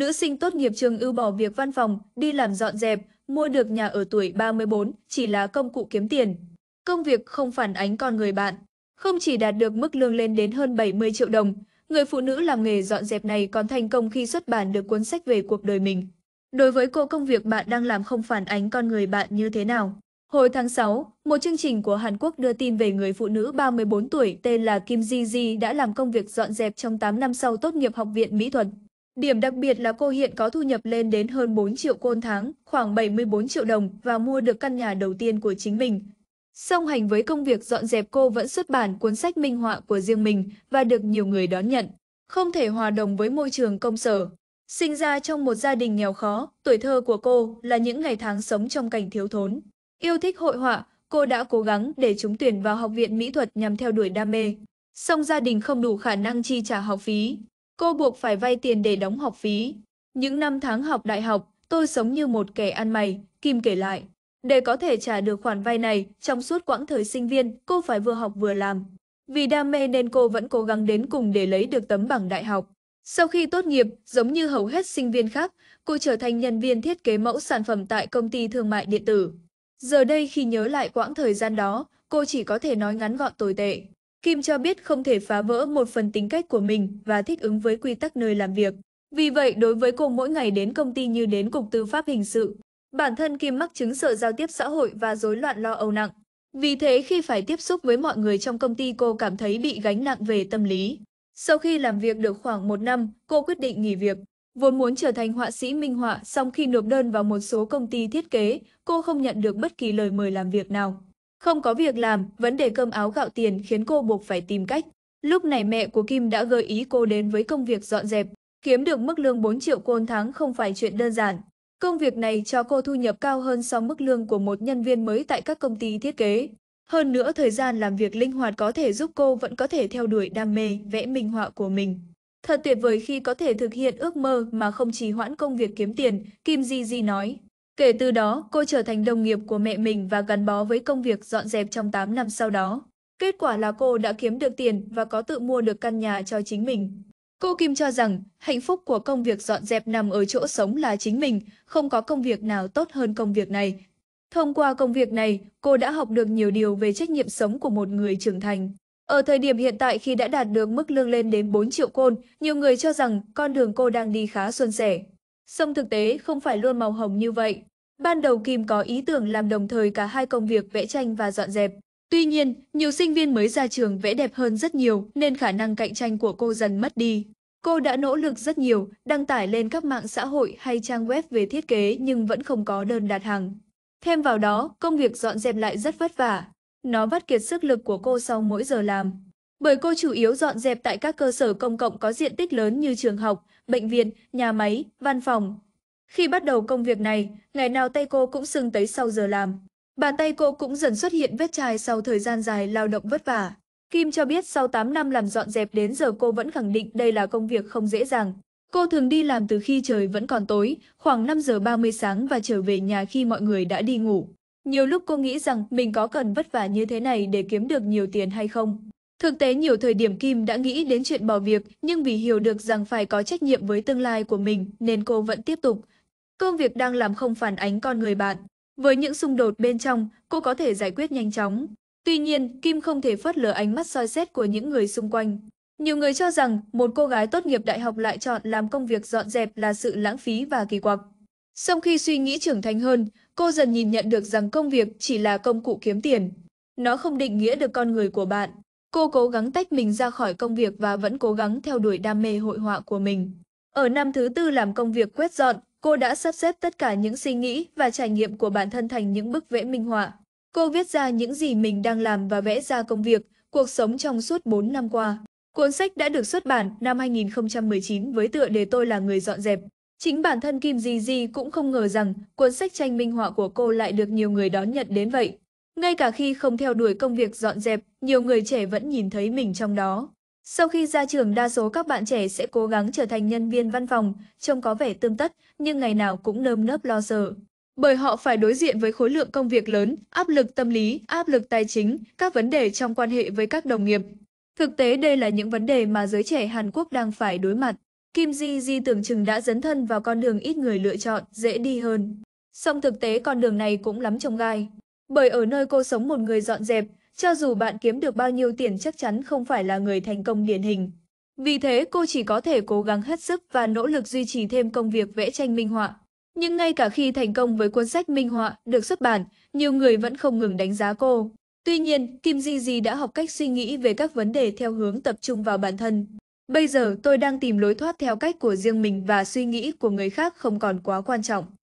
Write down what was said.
Nữ sinh tốt nghiệp trường ưu bỏ việc văn phòng, đi làm dọn dẹp, mua được nhà ở tuổi 34, chỉ là công cụ kiếm tiền. Công việc không phản ánh con người bạn. Không chỉ đạt được mức lương lên đến hơn 70 triệu đồng, người phụ nữ làm nghề dọn dẹp này còn thành công khi xuất bản được cuốn sách về cuộc đời mình. Đối với cô công việc bạn đang làm không phản ánh con người bạn như thế nào? Hồi tháng 6, một chương trình của Hàn Quốc đưa tin về người phụ nữ 34 tuổi tên là Kim Ji Ji đã làm công việc dọn dẹp trong 8 năm sau tốt nghiệp Học viện Mỹ thuật. Điểm đặc biệt là cô hiện có thu nhập lên đến hơn 4 triệu côn tháng, khoảng 74 triệu đồng và mua được căn nhà đầu tiên của chính mình. Song hành với công việc dọn dẹp cô vẫn xuất bản cuốn sách minh họa của riêng mình và được nhiều người đón nhận. Không thể hòa đồng với môi trường công sở. Sinh ra trong một gia đình nghèo khó, tuổi thơ của cô là những ngày tháng sống trong cảnh thiếu thốn. Yêu thích hội họa, cô đã cố gắng để trúng tuyển vào Học viện Mỹ thuật nhằm theo đuổi đam mê. Song gia đình không đủ khả năng chi trả học phí, Cô buộc phải vay tiền để đóng học phí. Những năm tháng học đại học, tôi sống như một kẻ ăn mày, Kim kể lại. Để có thể trả được khoản vay này, trong suốt quãng thời sinh viên, cô phải vừa học vừa làm. Vì đam mê nên cô vẫn cố gắng đến cùng để lấy được tấm bằng đại học. Sau khi tốt nghiệp, giống như hầu hết sinh viên khác, cô trở thành nhân viên thiết kế mẫu sản phẩm tại công ty thương mại điện tử. Giờ đây khi nhớ lại quãng thời gian đó, cô chỉ có thể nói ngắn gọn tồi tệ. Kim cho biết không thể phá vỡ một phần tính cách của mình và thích ứng với quy tắc nơi làm việc. Vì vậy, đối với cô mỗi ngày đến công ty như đến cục tư pháp hình sự, bản thân Kim mắc chứng sợ giao tiếp xã hội và rối loạn lo âu nặng. Vì thế khi phải tiếp xúc với mọi người trong công ty cô cảm thấy bị gánh nặng về tâm lý. Sau khi làm việc được khoảng một năm, cô quyết định nghỉ việc. Vốn muốn trở thành họa sĩ minh họa, song khi nộp đơn vào một số công ty thiết kế, cô không nhận được bất kỳ lời mời làm việc nào. Không có việc làm, vấn đề cơm áo gạo tiền khiến cô buộc phải tìm cách. Lúc này mẹ của Kim đã gợi ý cô đến với công việc dọn dẹp. Kiếm được mức lương 4 triệu côn tháng không phải chuyện đơn giản. Công việc này cho cô thu nhập cao hơn so mức lương của một nhân viên mới tại các công ty thiết kế. Hơn nữa thời gian làm việc linh hoạt có thể giúp cô vẫn có thể theo đuổi đam mê, vẽ minh họa của mình. Thật tuyệt vời khi có thể thực hiện ước mơ mà không chỉ hoãn công việc kiếm tiền, Kim Ji Ji nói. Kể từ đó, cô trở thành đồng nghiệp của mẹ mình và gắn bó với công việc dọn dẹp trong 8 năm sau đó. Kết quả là cô đã kiếm được tiền và có tự mua được căn nhà cho chính mình. Cô Kim cho rằng, hạnh phúc của công việc dọn dẹp nằm ở chỗ sống là chính mình, không có công việc nào tốt hơn công việc này. Thông qua công việc này, cô đã học được nhiều điều về trách nhiệm sống của một người trưởng thành. Ở thời điểm hiện tại khi đã đạt được mức lương lên đến 4 triệu côn, nhiều người cho rằng con đường cô đang đi khá suôn sẻ. Song thực tế không phải luôn màu hồng như vậy. Ban đầu Kim có ý tưởng làm đồng thời cả hai công việc vẽ tranh và dọn dẹp. Tuy nhiên, nhiều sinh viên mới ra trường vẽ đẹp hơn rất nhiều nên khả năng cạnh tranh của cô dần mất đi. Cô đã nỗ lực rất nhiều, đăng tải lên các mạng xã hội hay trang web về thiết kế nhưng vẫn không có đơn đặt hàng. Thêm vào đó, công việc dọn dẹp lại rất vất vả. Nó vắt kiệt sức lực của cô sau mỗi giờ làm. Bởi cô chủ yếu dọn dẹp tại các cơ sở công cộng có diện tích lớn như trường học, bệnh viện, nhà máy, văn phòng, khi bắt đầu công việc này, ngày nào tay cô cũng sưng tới sau giờ làm. Bàn tay cô cũng dần xuất hiện vết chai sau thời gian dài lao động vất vả. Kim cho biết sau 8 năm làm dọn dẹp đến giờ cô vẫn khẳng định đây là công việc không dễ dàng. Cô thường đi làm từ khi trời vẫn còn tối, khoảng 5 giờ 30 sáng và trở về nhà khi mọi người đã đi ngủ. Nhiều lúc cô nghĩ rằng mình có cần vất vả như thế này để kiếm được nhiều tiền hay không. Thực tế nhiều thời điểm Kim đã nghĩ đến chuyện bỏ việc nhưng vì hiểu được rằng phải có trách nhiệm với tương lai của mình nên cô vẫn tiếp tục, Công việc đang làm không phản ánh con người bạn. Với những xung đột bên trong, cô có thể giải quyết nhanh chóng. Tuy nhiên, Kim không thể phớt lờ ánh mắt soi xét của những người xung quanh. Nhiều người cho rằng một cô gái tốt nghiệp đại học lại chọn làm công việc dọn dẹp là sự lãng phí và kỳ quặc. Sau khi suy nghĩ trưởng thành hơn, cô dần nhìn nhận được rằng công việc chỉ là công cụ kiếm tiền. Nó không định nghĩa được con người của bạn. Cô cố gắng tách mình ra khỏi công việc và vẫn cố gắng theo đuổi đam mê hội họa của mình. Ở năm thứ tư làm công việc quét dọn, Cô đã sắp xếp tất cả những suy nghĩ và trải nghiệm của bản thân thành những bức vẽ minh họa. Cô viết ra những gì mình đang làm và vẽ ra công việc, cuộc sống trong suốt 4 năm qua. Cuốn sách đã được xuất bản năm 2019 với tựa đề Tôi là người dọn dẹp. Chính bản thân Kim Di Di cũng không ngờ rằng cuốn sách tranh minh họa của cô lại được nhiều người đón nhận đến vậy. Ngay cả khi không theo đuổi công việc dọn dẹp, nhiều người trẻ vẫn nhìn thấy mình trong đó. Sau khi ra trường đa số các bạn trẻ sẽ cố gắng trở thành nhân viên văn phòng, trông có vẻ tươm tất nhưng ngày nào cũng nơm nớp lo sợ. Bởi họ phải đối diện với khối lượng công việc lớn, áp lực tâm lý, áp lực tài chính, các vấn đề trong quan hệ với các đồng nghiệp. Thực tế đây là những vấn đề mà giới trẻ Hàn Quốc đang phải đối mặt. Kim Ji Ji tưởng chừng đã dấn thân vào con đường ít người lựa chọn, dễ đi hơn. Song thực tế con đường này cũng lắm trông gai. Bởi ở nơi cô sống một người dọn dẹp, cho dù bạn kiếm được bao nhiêu tiền chắc chắn không phải là người thành công điển hình. Vì thế cô chỉ có thể cố gắng hết sức và nỗ lực duy trì thêm công việc vẽ tranh minh họa. Nhưng ngay cả khi thành công với cuốn sách minh họa được xuất bản, nhiều người vẫn không ngừng đánh giá cô. Tuy nhiên, Kim Di Di đã học cách suy nghĩ về các vấn đề theo hướng tập trung vào bản thân. Bây giờ tôi đang tìm lối thoát theo cách của riêng mình và suy nghĩ của người khác không còn quá quan trọng.